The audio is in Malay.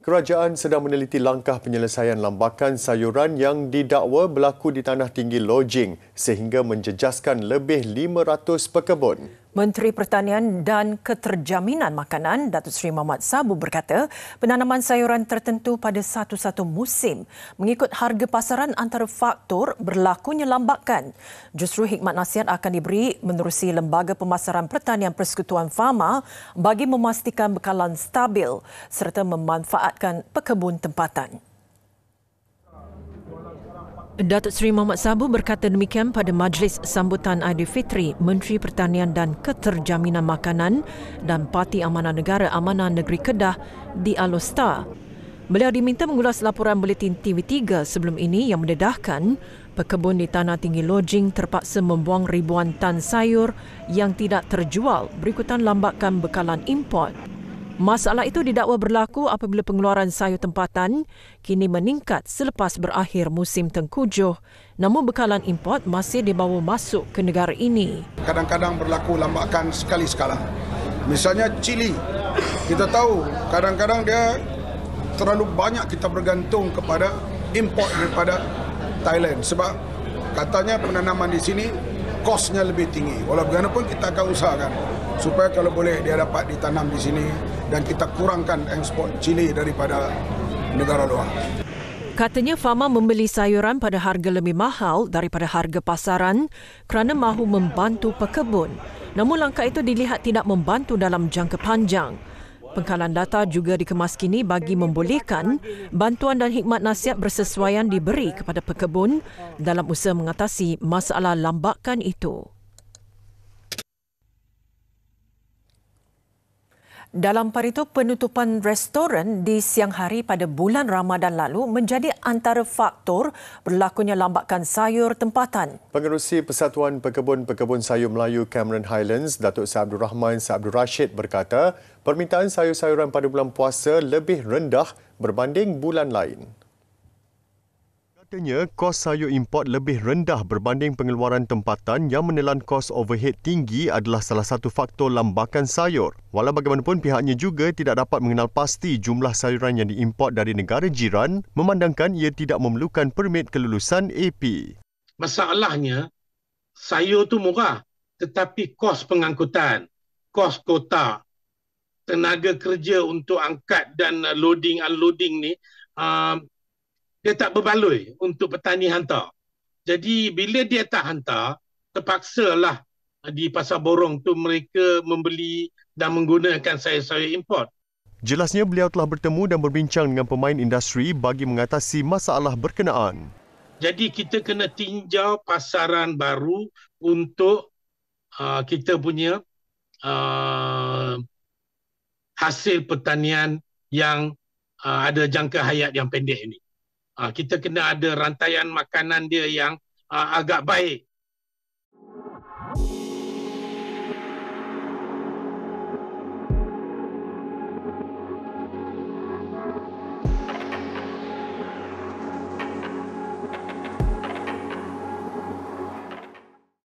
Kerajaan sedang meneliti langkah penyelesaian lambakan sayuran yang didakwa berlaku di tanah tinggi Lojing sehingga menjejaskan lebih 500 pekebun. Menteri Pertanian dan Keterjaminan Makanan Datuk Seri Mohamad Sabu berkata, penanaman sayuran tertentu pada satu-satu musim mengikut harga pasaran antara faktor berlakunya lambakan. Justru hikmat nasihat akan diberi menerusi Lembaga Pemasaran Pertanian Persekutuan Fama bagi memastikan bekalan stabil serta memanfaatkan pekebun tempatan. Datuk Seri Muhammad Sabu berkata demikian pada majlis sambutan Aidilfitri Menteri Pertanian dan Keterjaminan Makanan dan Parti Amanah Negara Amanah Negeri Kedah di Alostar. Beliau diminta mengulas laporan buletin TV3 sebelum ini yang mendedahkan pekebun di Tanah Tinggi Lodging terpaksa membuang ribuan tan sayur yang tidak terjual berikutan lambakan bekalan import. Masalah itu didakwa berlaku apabila pengeluaran sayur tempatan kini meningkat selepas berakhir musim tengkujuh. Namun bekalan import masih dibawa masuk ke negara ini. Kadang-kadang berlaku lambakan sekali sekala. Misalnya cili. Kita tahu kadang-kadang dia terlalu banyak kita bergantung kepada import daripada Thailand sebab katanya penanaman di sini kosnya lebih tinggi. Walau bagaimanapun kita akan usahakan supaya kalau boleh dia dapat ditanam di sini dan kita kurangkan ekspor cili daripada negara luar. Katanya Fama membeli sayuran pada harga lebih mahal daripada harga pasaran kerana mahu membantu pekebun. Namun langkah itu dilihat tidak membantu dalam jangka panjang. Pengkalan data juga dikemas kini bagi membolehkan bantuan dan hikmat nasihat bersesuaian diberi kepada pekebun dalam usaha mengatasi masalah lambakan itu. Dalam parito penutupan restoran di siang hari pada bulan Ramadan lalu menjadi antara faktor berlakunya lambakan sayur tempatan. Pengerusi Persatuan Pekebun-Pekebun Sayur Melayu Cameron Highlands, Datuk Syed Abdul Rahman Syed Abdul Rashid berkata, permintaan sayur-sayuran pada bulan puasa lebih rendah berbanding bulan lain. Katanya, kos sayur import lebih rendah berbanding pengeluaran tempatan yang menelan kos overhead tinggi adalah salah satu faktor lambakan sayur. Walau bagaimanapun, pihaknya juga tidak dapat mengenal pasti jumlah sayuran yang diimport dari negara jiran memandangkan ia tidak memerlukan permit kelulusan AP. Masalahnya, sayur tu murah tetapi kos pengangkutan, kos kota, tenaga kerja untuk angkat dan loading unloading ni ah, dia tak berbaloi untuk petani hantar. Jadi bila dia tak hantar, terpaksalah ah, di pasar borong tu mereka membeli dan menggunakan sayur-sayur import. Jelasnya beliau telah bertemu dan berbincang dengan pemain industri bagi mengatasi masalah berkenaan. Jadi kita kena tinjau pasaran baru untuk uh, kita punya uh, hasil pertanian yang uh, ada jangka hayat yang pendek ini. Ah, kita kena ada rantaian makanan dia yang ah, agak baik